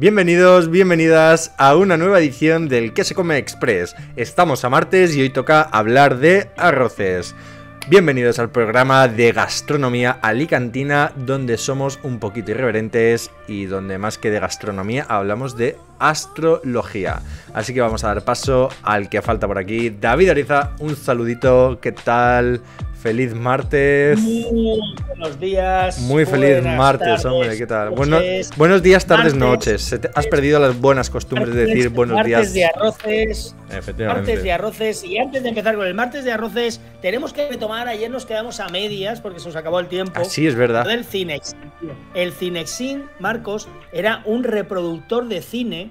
Bienvenidos, bienvenidas a una nueva edición del Que se come Express. Estamos a martes y hoy toca hablar de arroces. Bienvenidos al programa de gastronomía alicantina, donde somos un poquito irreverentes y donde más que de gastronomía hablamos de astrología. Así que vamos a dar paso al que falta por aquí, David Ariza. Un saludito, ¿qué tal? Feliz martes. Muy buenos días. Muy feliz martes, hombre. ¿Qué tal? buenos días, tardes, noches. Has perdido las buenas costumbres de decir buenos días. Martes de arroces. Martes de arroces. Y antes de empezar con el martes de arroces, tenemos que retomar. Ayer nos quedamos a medias porque se nos acabó el tiempo. Así es verdad. el Cinex. El Cinexin, Marcos, era un reproductor de cine.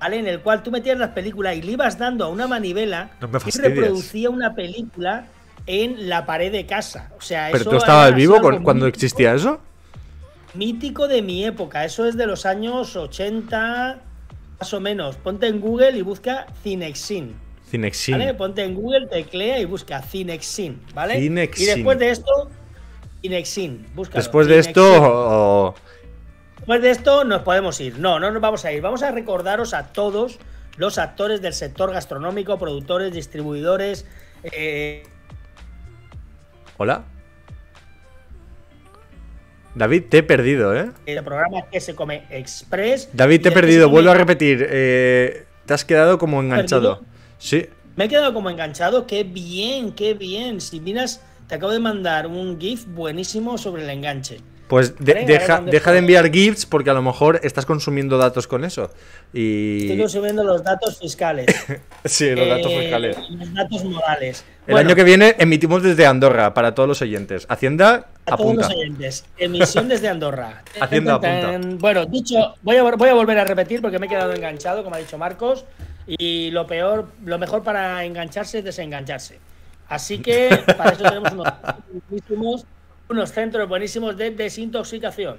¿Vale? En el cual tú metías las películas y le ibas dando a una manivela y reproducía una película en la pared de casa. ¿Pero tú estabas vivo cuando existía eso? Mítico de mi época, eso es de los años 80, más o menos. Ponte en Google y busca Cinexin. Cinexin. Ponte en Google, teclea y busca Cinexin, ¿vale? Cinexin. Y después de esto, Cinexin, Después de esto... Después de esto nos podemos ir. No, no nos vamos a ir. Vamos a recordaros a todos los actores del sector gastronómico, productores, distribuidores, eh, ¿Hola? David, te he perdido, ¿eh? El programa que se come express. David, te he perdido, vuelvo a repetir. Eh, te has quedado como enganchado. Sí. Me he quedado como enganchado. Qué bien, qué bien. Si miras, te acabo de mandar un GIF buenísimo sobre el enganche. Pues deja, deja de enviar GIFs porque a lo mejor estás consumiendo datos con eso. Y... Estoy consumiendo los datos fiscales. sí, los datos eh, fiscales. Los datos morales. El año que viene emitimos desde Andorra para todos los oyentes. Hacienda apunta. todos los oyentes. Emisión desde Andorra. Hacienda apunta. Bueno, dicho, voy a, voy a volver a repetir porque me he quedado enganchado, como ha dicho Marcos. Y lo peor, lo mejor para engancharse es desengancharse. Así que para eso tenemos unos unos centros buenísimos de desintoxicación.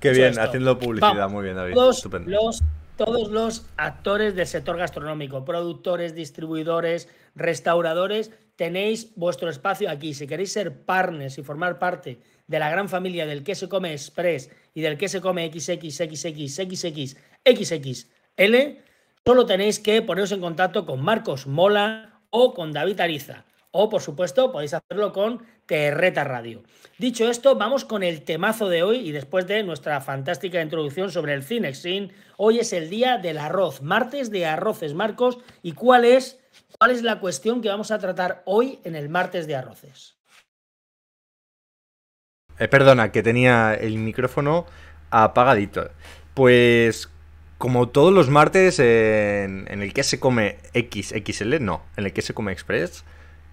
Qué bien, haciendo publicidad, muy bien, David. Todos los, todos los actores del sector gastronómico, productores, distribuidores, restauradores, tenéis vuestro espacio aquí. Si queréis ser partners y formar parte de la gran familia del que se come Express y del que se come l solo tenéis que poneros en contacto con Marcos Mola o con David Ariza. O, por supuesto, podéis hacerlo con Reta Radio. Dicho esto, vamos con el temazo de hoy y después de nuestra fantástica introducción sobre el Cinexin, hoy es el día del arroz, martes de arroces, Marcos, y cuál es cuál es la cuestión que vamos a tratar hoy en el martes de arroces. Eh, perdona, que tenía el micrófono apagadito. Pues como todos los martes en, en el que se come XXL, no, en el que se come Express,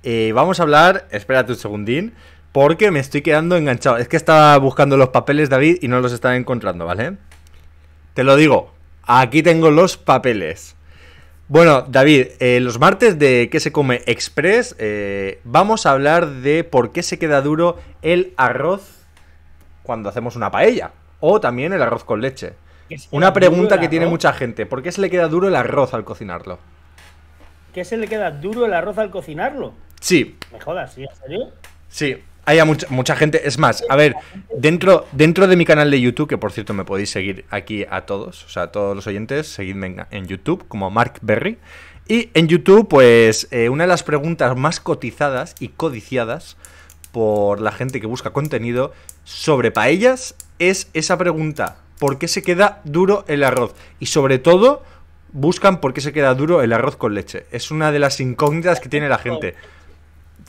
eh, vamos a hablar, espérate un segundín, porque me estoy quedando enganchado. Es que estaba buscando los papeles, David, y no los estaba encontrando, ¿vale? Te lo digo, aquí tengo los papeles. Bueno, David, eh, los martes de ¿Qué se come Express? Eh, vamos a hablar de por qué se queda duro el arroz cuando hacemos una paella. O también el arroz con leche. Una pregunta que tiene mucha gente. ¿Por qué se le queda duro el arroz al cocinarlo? ¿Qué se le queda duro el arroz al cocinarlo? Sí. ¿Sí? Hay mucha, mucha gente. Es más, a ver, dentro, dentro de mi canal de YouTube, que por cierto me podéis seguir aquí a todos, o sea, a todos los oyentes, seguidme en, YouTube como Mark Berry. Y en YouTube, pues, eh, una de las preguntas más cotizadas y codiciadas por la gente que busca contenido sobre paellas es esa pregunta. ¿Por qué se queda duro el arroz? Y sobre todo, buscan por qué se queda duro el arroz con leche. Es una de las incógnitas que tiene la gente.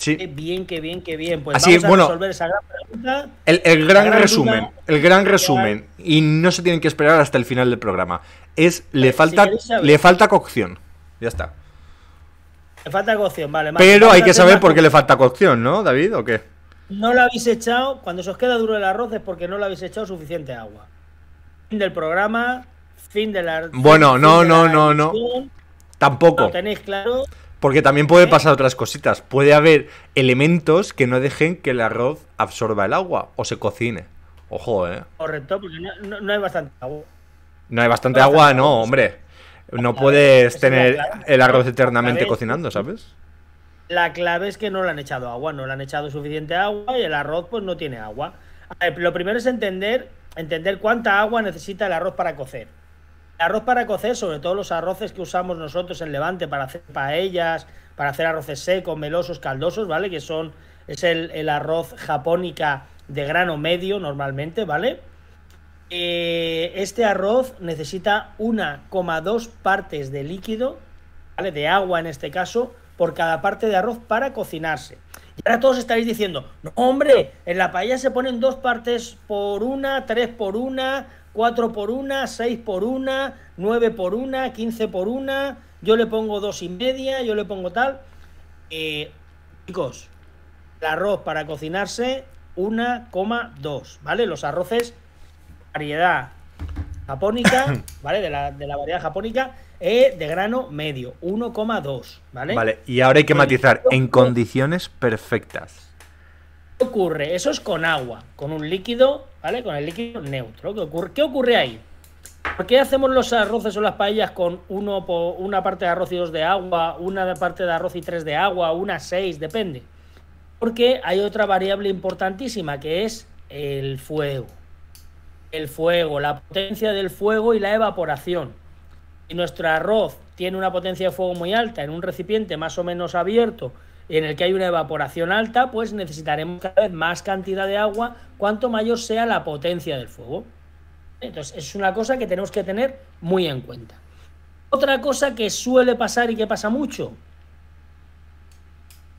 Sí. bien, que bien, que bien. Pues Así, vamos bueno, resolver esa gran pregunta. El, gran, resumen, el gran resumen, y no se tienen que esperar hasta el final del programa, es le falta, le falta cocción. Ya está. Le falta cocción, vale. Pero hay que saber por qué le falta cocción, ¿no, David? ¿O qué? No lo habéis echado, cuando se os queda duro el arroz es porque no lo habéis echado suficiente agua. Fin del programa, fin de la... Bueno, no, no, no, no, no. Tampoco. Lo tenéis claro. Porque también puede pasar otras cositas. Puede haber elementos que no dejen que el arroz absorba el agua o se cocine. Ojo, ¿eh? Correcto, porque no, hay bastante agua. No hay bastante agua, no, hombre. No puedes tener el arroz eternamente cocinando, ¿sabes? La clave es que no le han echado agua, no le han echado suficiente agua y el arroz pues no tiene agua. lo primero es entender, entender cuánta agua necesita el arroz para cocer arroz para cocer, sobre todo los arroces que usamos nosotros en Levante para hacer paellas, para hacer arroces secos, melosos, caldosos, ¿vale? Que son, es el, arroz japónica de grano medio normalmente, ¿vale? Eh, este arroz necesita 1,2 partes de líquido, ¿vale? De agua en este caso, por cada parte de arroz para cocinarse. Y ahora todos estaréis diciendo, hombre, en la paella se ponen dos partes por una, tres por una, 4 por 1, 6 por 1, 9 por 1, 15 por 1, yo le pongo 2 y media, yo le pongo tal. Eh, chicos, el arroz para cocinarse 1,2, ¿vale? Los arroces, variedad japónica, ¿vale? De la, de la variedad japónica, eh, de grano medio, 1,2, ¿vale? Vale, y ahora hay que matizar, en condiciones perfectas. ¿Qué ocurre? Eso es con agua, con un líquido, ¿vale? Con el líquido neutro. ¿Qué ocurre, ¿Qué ocurre ahí? ¿Por qué hacemos los arroces o las paellas con uno, una parte de arroz y dos de agua, una parte de arroz y tres de agua, una seis, depende? Porque hay otra variable importantísima que es el fuego. El fuego, la potencia del fuego y la evaporación. Y nuestro arroz tiene una potencia de fuego muy alta en un recipiente más o menos abierto en el que hay una evaporación alta, pues necesitaremos cada vez más cantidad de agua cuanto mayor sea la potencia del fuego. Entonces, es una cosa que tenemos que tener muy en cuenta. Otra cosa que suele pasar y que pasa mucho,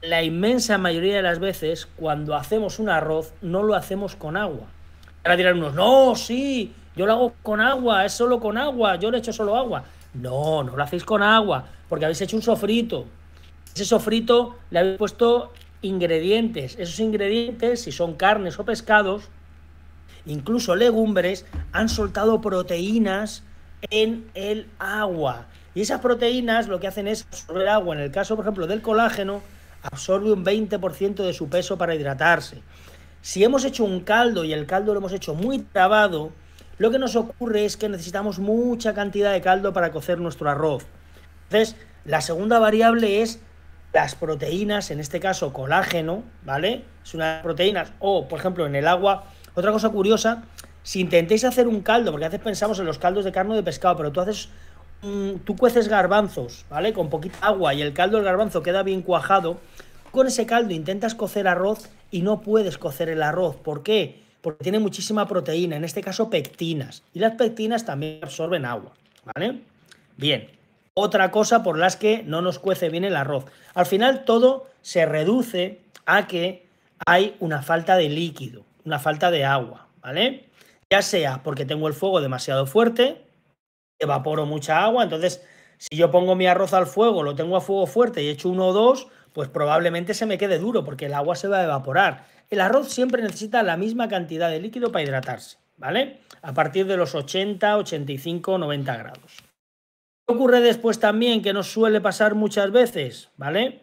la inmensa mayoría de las veces cuando hacemos un arroz no lo hacemos con agua. Ahora dirán unos, no, sí, yo lo hago con agua, es solo con agua, yo le echo solo agua. No, no lo hacéis con agua, porque habéis hecho un sofrito, ese sofrito le habéis puesto ingredientes. Esos ingredientes, si son carnes o pescados, incluso legumbres, han soltado proteínas en el agua. Y esas proteínas lo que hacen es absorber agua. En el caso, por ejemplo, del colágeno, absorbe un 20% de su peso para hidratarse. Si hemos hecho un caldo y el caldo lo hemos hecho muy trabado, lo que nos ocurre es que necesitamos mucha cantidad de caldo para cocer nuestro arroz. Entonces, la segunda variable es las proteínas, en este caso colágeno, ¿vale? Es una proteína proteínas, o por ejemplo en el agua. Otra cosa curiosa, si intentéis hacer un caldo, porque a veces pensamos en los caldos de carne o de pescado, pero tú haces, tú cueces garbanzos, ¿vale? Con poquita agua y el caldo del garbanzo queda bien cuajado, con ese caldo intentas cocer arroz y no puedes cocer el arroz. ¿Por qué? Porque tiene muchísima proteína, en este caso pectinas, y las pectinas también absorben agua, ¿vale? Bien, otra cosa por las que no nos cuece bien el arroz. Al final todo se reduce a que hay una falta de líquido, una falta de agua, ¿vale? Ya sea porque tengo el fuego demasiado fuerte, evaporo mucha agua, entonces si yo pongo mi arroz al fuego, lo tengo a fuego fuerte y echo uno o dos, pues probablemente se me quede duro porque el agua se va a evaporar. El arroz siempre necesita la misma cantidad de líquido para hidratarse, ¿vale? A partir de los 80, 85, 90 grados ocurre después también? Que nos suele pasar muchas veces, ¿vale?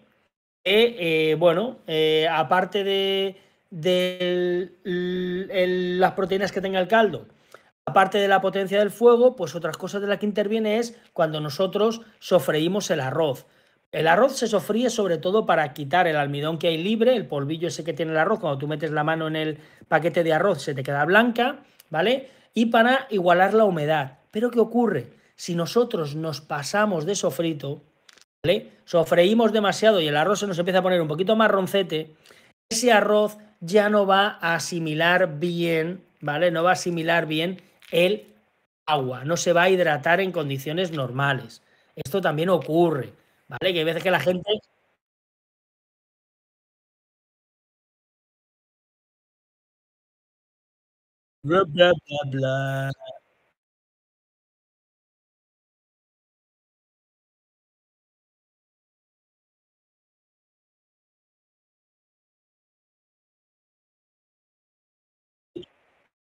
Eh, bueno, eh, aparte de, las proteínas que tenga el caldo, aparte de la potencia del fuego, pues otras cosas de las que interviene es cuando nosotros sofreímos el arroz. El arroz se sofríe sobre todo para quitar el almidón que hay libre, el polvillo ese que tiene el arroz, cuando tú metes la mano en el paquete de arroz se te queda blanca, ¿vale? Y para igualar la humedad. Pero ¿qué ocurre? si nosotros nos pasamos de sofrito, ¿vale? Sofreímos demasiado y el arroz se nos empieza a poner un poquito marroncete, ese arroz ya no va a asimilar bien, ¿vale? No va a asimilar bien el agua, no se va a hidratar en condiciones normales. Esto también ocurre, ¿vale? Que hay veces que la gente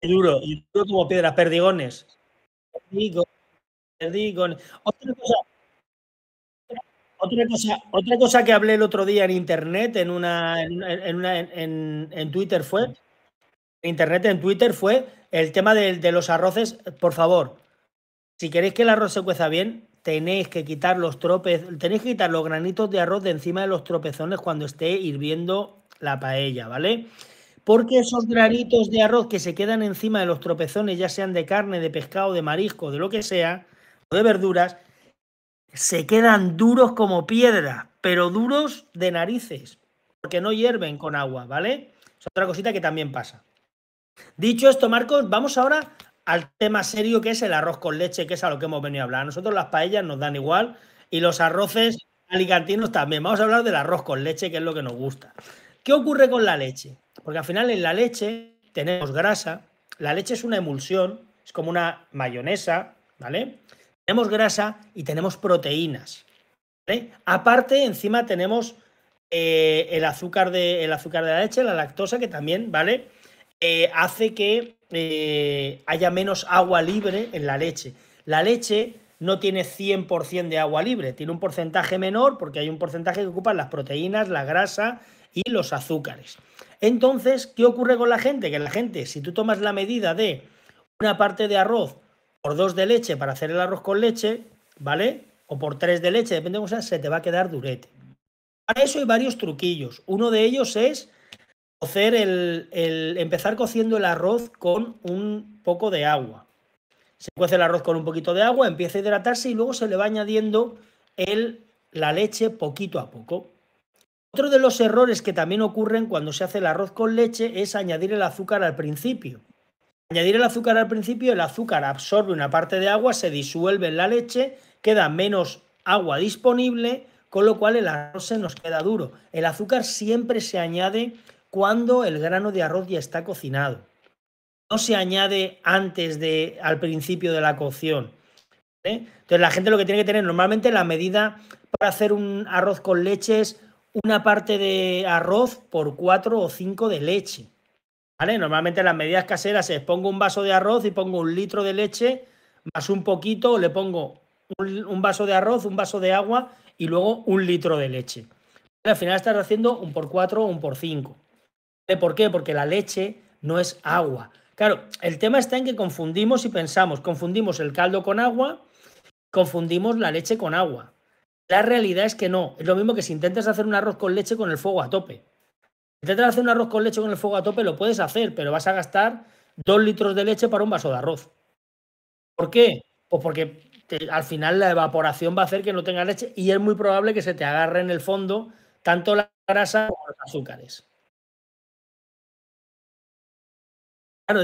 duro, y duro como piedras perdigones. Perdigones. Otra cosa, otra cosa, otra cosa que hablé el otro día en internet, en una, en, en, Twitter fue, internet, en Twitter fue el tema de, de, los arroces. Por favor, si queréis que el arroz se cueza bien, tenéis que quitar los tropez, tenéis que quitar los granitos de arroz de encima de los tropezones cuando esté hirviendo la paella, ¿vale? Porque esos granitos de arroz que se quedan encima de los tropezones, ya sean de carne, de pescado, de marisco, de lo que sea, o de verduras, se quedan duros como piedra, pero duros de narices, porque no hierven con agua, ¿vale? Es otra cosita que también pasa. Dicho esto, Marcos, vamos ahora al tema serio que es el arroz con leche, que es a lo que hemos venido a hablar. nosotros las paellas nos dan igual y los arroces alicantinos también. Vamos a hablar del arroz con leche, que es lo que nos gusta. ¿Qué ocurre con la leche? Porque al final en la leche tenemos grasa, la leche es una emulsión, es como una mayonesa, ¿vale? Tenemos grasa y tenemos proteínas. ¿vale? Aparte, encima tenemos eh, el, azúcar de, la leche, la lactosa, que también, ¿vale? Eh, hace que eh, haya menos agua libre en la leche. La leche no tiene 100% de agua libre, tiene un porcentaje menor porque hay un porcentaje que ocupan las proteínas, la grasa y los azúcares. Entonces, ¿qué ocurre con la gente? Que la gente, si tú tomas la medida de una parte de arroz por dos de leche para hacer el arroz con leche, ¿vale? O por tres de leche, depende cómo sea, se te va a quedar durete. Para eso hay varios truquillos. Uno de ellos es cocer el, empezar cociendo el arroz con un poco de agua. Se cuece el arroz con un poquito de agua, empieza a hidratarse y luego se le va añadiendo el, la leche poquito a poco. Otro de los errores que también ocurren cuando se hace el arroz con leche es añadir el azúcar al principio. Añadir el azúcar al principio, el azúcar absorbe una parte de agua, se disuelve en la leche, queda menos agua disponible, con lo cual el arroz se nos queda duro. El azúcar siempre se añade cuando el grano de arroz ya está cocinado. No se añade antes de, al principio de la cocción. Entonces la gente lo que tiene que tener normalmente la medida para hacer un arroz con leche es una parte de arroz por cuatro o cinco de leche. ¿Vale? Normalmente las medidas caseras es pongo un vaso de arroz y pongo un litro de leche más un poquito, le pongo un, vaso de arroz, un vaso de agua y luego un litro de leche. Al final estás haciendo un por cuatro o un por cinco. ¿Por qué? Porque la leche no es agua. Claro, el tema está en que confundimos y pensamos, confundimos el caldo con agua, confundimos la leche con agua. La realidad es que no. Es lo mismo que si intentas hacer un arroz con leche con el fuego a tope. Si intentas hacer un arroz con leche con el fuego a tope, lo puedes hacer, pero vas a gastar dos litros de leche para un vaso de arroz. ¿Por qué? Pues porque al final la evaporación va a hacer que no tenga leche y es muy probable que se te agarre en el fondo tanto la grasa como los azúcares. Claro,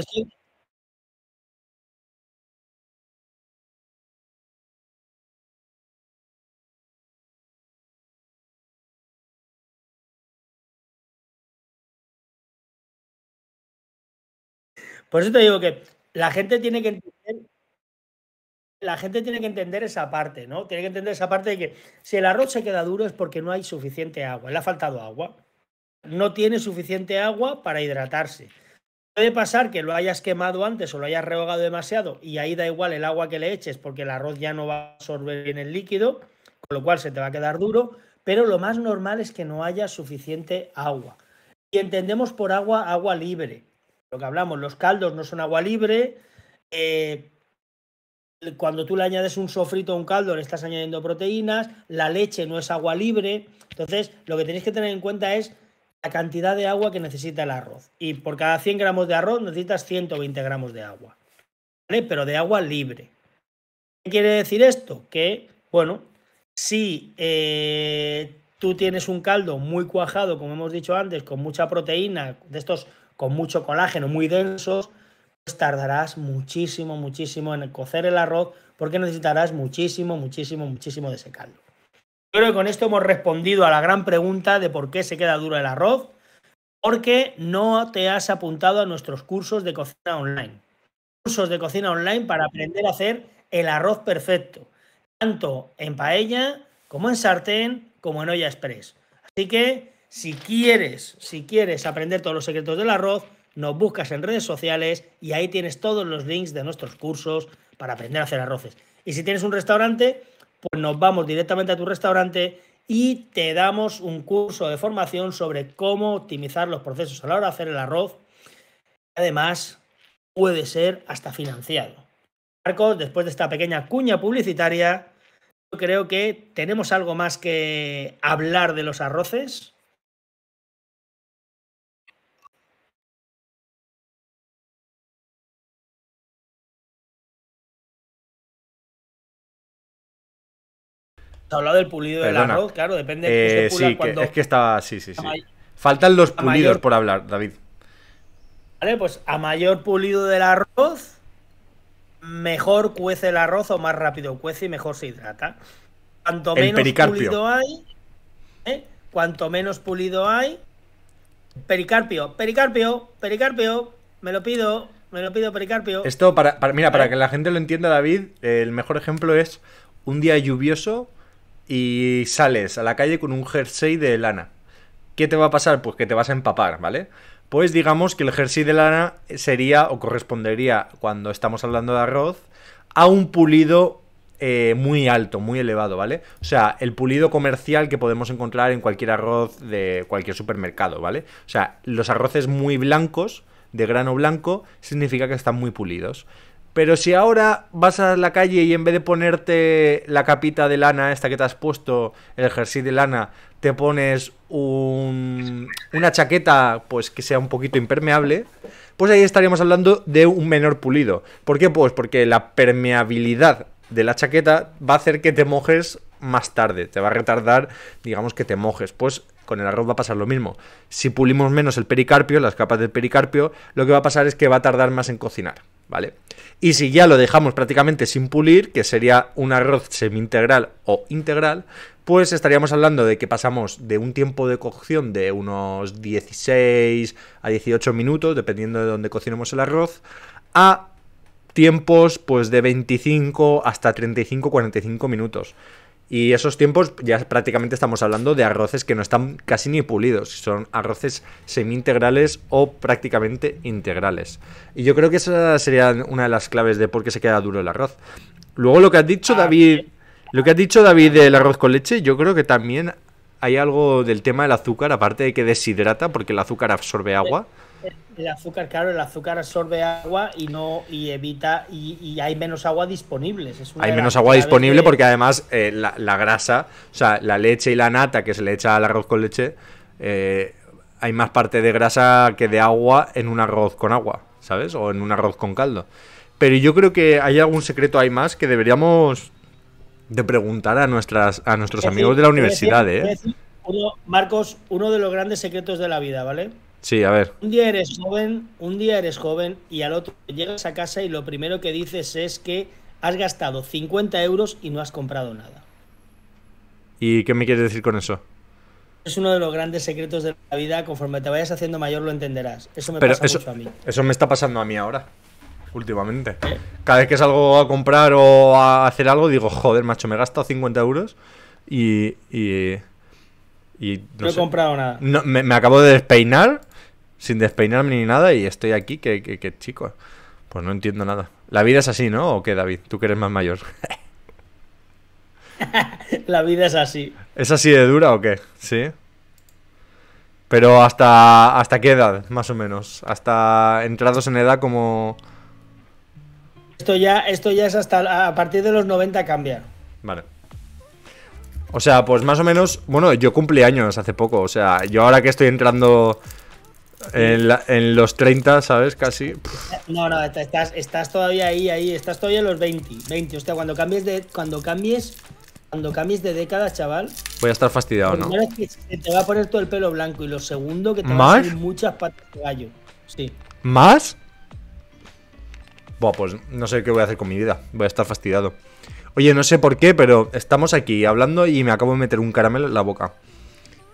Por eso te digo que la gente tiene que entender, la gente tiene que entender esa parte, ¿no? Tiene que entender esa parte de que si el arroz se queda duro es porque no hay suficiente agua, le ha faltado agua. No tiene suficiente agua para hidratarse. Puede pasar que lo hayas quemado antes o lo hayas rehogado demasiado y ahí da igual el agua que le eches porque el arroz ya no va a absorber bien el líquido, con lo cual se te va a quedar duro, pero lo más normal es que no haya suficiente agua. Y entendemos por agua agua libre, lo que hablamos, los caldos no son agua libre. Eh, cuando tú le añades un sofrito a un caldo, le estás añadiendo proteínas, la leche no es agua libre. Entonces, lo que tenéis que tener en cuenta es la cantidad de agua que necesita el arroz. Y por cada 100 gramos de arroz necesitas 120 gramos de agua. ¿Vale? Pero de agua libre. ¿Qué quiere decir esto? Que, bueno, si eh, tú tienes un caldo muy cuajado, como hemos dicho antes, con mucha proteína, de estos con mucho colágeno, muy densos, pues tardarás muchísimo, muchísimo en cocer el arroz porque necesitarás muchísimo, muchísimo, muchísimo de secarlo. Creo que con esto hemos respondido a la gran pregunta de por qué se queda duro el arroz, porque no te has apuntado a nuestros cursos de cocina online. Cursos de cocina online para aprender a hacer el arroz perfecto, tanto en paella como en sartén, como en olla express. Así que si quieres, si quieres aprender todos los secretos del arroz, nos buscas en redes sociales y ahí tienes todos los links de nuestros cursos para aprender a hacer arroces. Y si tienes un restaurante, pues nos vamos directamente a tu restaurante y te damos un curso de formación sobre cómo optimizar los procesos a la hora de hacer el arroz. Además, puede ser hasta financiado. Marcos, después de esta pequeña cuña publicitaria, yo creo que tenemos algo más que hablar de los arroces. hablado del pulido del arroz, claro, depende de eh, este sí, es que está... Sí, sí, sí. Faltan los pulidos por hablar, David. Vale, pues a mayor pulido del arroz, mejor cuece el arroz o más rápido cuece y mejor se hidrata. Cuanto menos pulido hay, ¿eh? cuanto menos pulido hay, pericarpio, pericarpio, pericarpio, me lo pido, me lo pido pericarpio. Esto, para mira, para que la gente lo entienda, David, el mejor ejemplo es un día lluvioso y sales a la calle con un jersey de lana. ¿Qué te va a pasar? Pues que te vas a empapar, ¿vale? Pues digamos que el jersey de lana sería o correspondería, cuando estamos hablando de arroz, a un pulido eh, muy alto, muy elevado, ¿vale? O sea, el pulido comercial que podemos encontrar en cualquier arroz de cualquier supermercado, ¿vale? O sea, los arroces muy blancos, de grano blanco, significa que están muy pulidos. Pero si ahora vas a la calle y en vez de ponerte la capita de lana, esta que te has puesto, el jersey de lana, te pones una chaqueta pues que sea un poquito impermeable, pues ahí estaríamos hablando de un menor pulido. ¿Por qué? Pues porque la permeabilidad de la chaqueta va a hacer que te mojes más tarde, te va a retardar, digamos, que te mojes. Pues con el arroz va a pasar lo mismo. Si pulimos menos el pericarpio, las capas del pericarpio, lo que va a pasar es que va a tardar más en cocinar. Y si ya lo dejamos prácticamente sin pulir, que sería un arroz semi-integral o integral, pues estaríamos hablando de que pasamos de un tiempo de cocción de unos 16 a 18 minutos, dependiendo de dónde cocinemos el arroz, a tiempos pues de 25 hasta 35-45 minutos. Y esos tiempos ya prácticamente estamos hablando de arroces que no están casi ni pulidos, son arroces semi-integrales o prácticamente integrales. Y yo creo que esa sería una de las claves de por qué se queda duro el arroz. Luego lo que has dicho ah, David, lo que has dicho David del arroz con leche, yo creo que también hay algo del tema del azúcar, aparte de que deshidrata porque el azúcar absorbe agua el azúcar, claro, el azúcar absorbe agua y no y evita y, hay menos agua disponible. hay menos agua disponible porque además eh, la, grasa, o sea, la leche y la nata que se le echa al arroz con leche, eh, hay más parte de grasa que de agua en un arroz con agua, ¿sabes? O en un arroz con caldo. Pero yo creo que hay algún secreto ahí más que deberíamos de preguntar a nuestras a nuestros amigos de la universidad, ¿eh? Marcos, uno de los grandes secretos de la vida, ¿vale? Sí, a ver. Un día eres joven, un día eres joven y al otro llegas a casa y lo primero que dices es que has gastado 50 euros y no has comprado nada. ¿Y qué me quieres decir con eso? Es uno de los grandes secretos de la vida. Conforme te vayas haciendo mayor lo entenderás. Eso me pasa mucho a mí. Eso me está pasando a mí ahora. Últimamente. Eh. Cada vez que salgo a comprar o a hacer algo, digo, joder, macho, me he gastado 50 euros y. no, he comprado nada. me acabo de despeinar sin despeinarme ni nada y estoy aquí que, que, Pues no entiendo nada. La vida es así, ¿no? ¿O qué, David? Tú que eres más mayor. la vida es así. ¿Es así de dura o qué? Sí. Pero hasta, hasta qué edad, más o menos. Hasta entrados en edad como... Esto ya, esto ya es hasta... A partir de los 90 cambia. Vale. O sea, pues más o menos... Bueno, yo cumplí años hace poco. O sea, yo ahora que estoy entrando en, los 30, ¿sabes? Casi. No, no, estás, todavía ahí, ahí. Estás todavía en los 20. 20. Hostia, cuando cambies de. Cuando cambies. Cuando cambies de década, chaval. Voy a estar fastidiado, ¿no? es que te va a poner todo el pelo blanco. Y lo segundo, que te va a salir muchas patas de gallo. Sí. ¿Más? Buah, pues no sé qué voy a hacer con mi vida. Voy a estar fastidiado. Oye, no sé por qué, pero estamos aquí hablando y me acabo de meter un caramelo en la boca.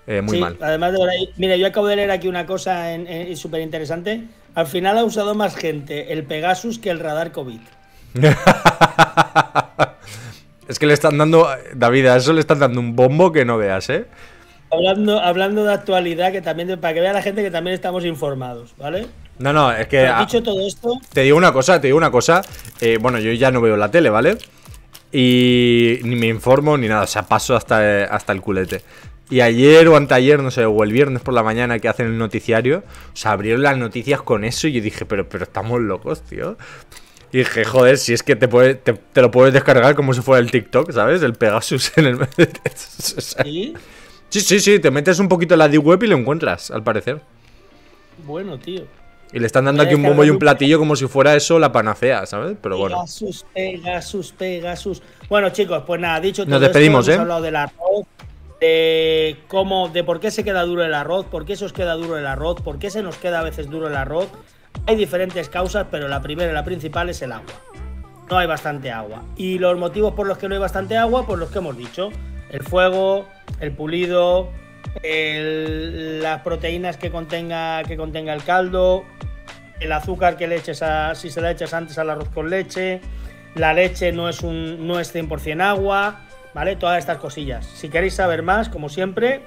Eh, muy mal. Además de ahí, mira, yo acabo de leer aquí una cosa súper interesante. Al final ha usado más gente el Pegasus que el radar COVID. es que le están dando, David, a eso le están dando un bombo que no veas, ¿eh? Hablando, hablando de actualidad, que también, para que vea la gente que también estamos informados, ¿vale? No, no, es que. Te digo una cosa, te digo una cosa. Eh, bueno, yo ya no veo la tele, ¿vale? Y ni me informo ni nada, o sea, paso hasta, eh, hasta el culete. Y ayer o anteayer, no sé, o el viernes por la mañana que hacen el noticiario, Se abrieron las noticias con eso y yo dije, pero, pero estamos locos, tío. Y dije, joder, si es que te, te, lo puedes descargar como si fuera el TikTok, ¿sabes? El Pegasus en el... ¿Sí? sí, sí, sí, te metes un poquito en la D-Web y lo encuentras, al parecer. Bueno, tío. Y le están dando aquí un bombo y un platillo como si fuera eso la panacea, ¿sabes? Pero bueno. Pegasus, Pegasus, Pegasus. Bueno, chicos, pues nada, dicho todo Nos despedimos, esto, ¿eh? de cómo, de por qué se queda duro el arroz, por qué se os queda duro el arroz, por qué se nos queda a veces duro el arroz. Hay diferentes causas, pero la primera y la principal es el agua. No hay bastante agua. Y los motivos por los que no hay bastante agua, pues los que hemos dicho. El fuego, el pulido, las proteínas que contenga, que contenga el caldo, el azúcar que le eches a, si se la echas antes al arroz con leche, la leche no es, un, no es 100% agua, ¿vale? Todas estas cosillas. Si queréis saber más, como siempre,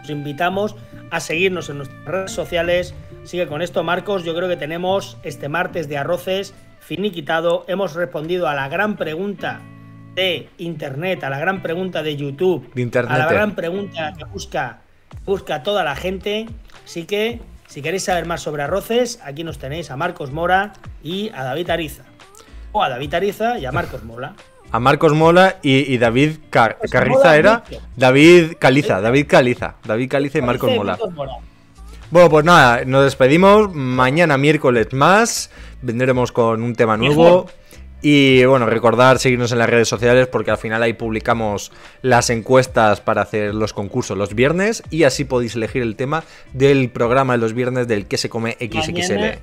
os invitamos a seguirnos en nuestras redes sociales. Sigue con esto, Marcos. Yo creo que tenemos este martes de arroces finiquitado. Hemos respondido a la gran pregunta de Internet, a la gran pregunta de YouTube, de Internet. a la gran pregunta que busca, busca toda la gente. Así que, si queréis saber más sobre arroces, aquí nos tenéis a Marcos Mora y a David Ariza. O a David Ariza y a Marcos Mola a Marcos Mola y, David Carriza era David Caliza, David Caliza, David Caliza y Marcos Mola. Bueno, pues nada, nos despedimos. Mañana miércoles más. Vendremos con un tema nuevo. Y bueno, recordar seguirnos en las redes sociales porque al final ahí publicamos las encuestas para hacer los concursos los viernes y así podéis elegir el tema del programa de los viernes del que se come XXL.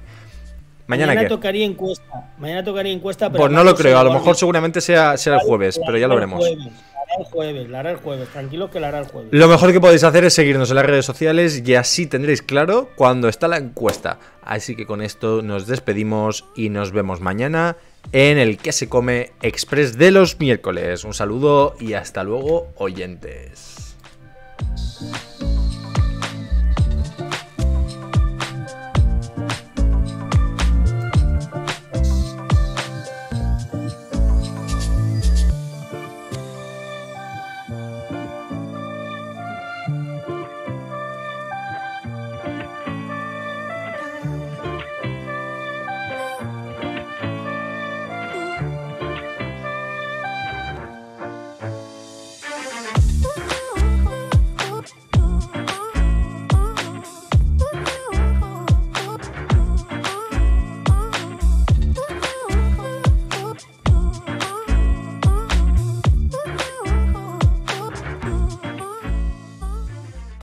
¿Mañana, tocaría encuesta. Mañana tocaría encuesta. Pero pues no lo creo. A lo mejor seguramente sea, será el jueves, pero ya lo veremos. el jueves. Tranquilo que la el jueves. Lo mejor que podéis hacer es seguirnos en las redes sociales y así tendréis claro cuando está la encuesta. Así que con esto nos despedimos y nos vemos mañana en el que se come Express de los miércoles. Un saludo y hasta luego, oyentes.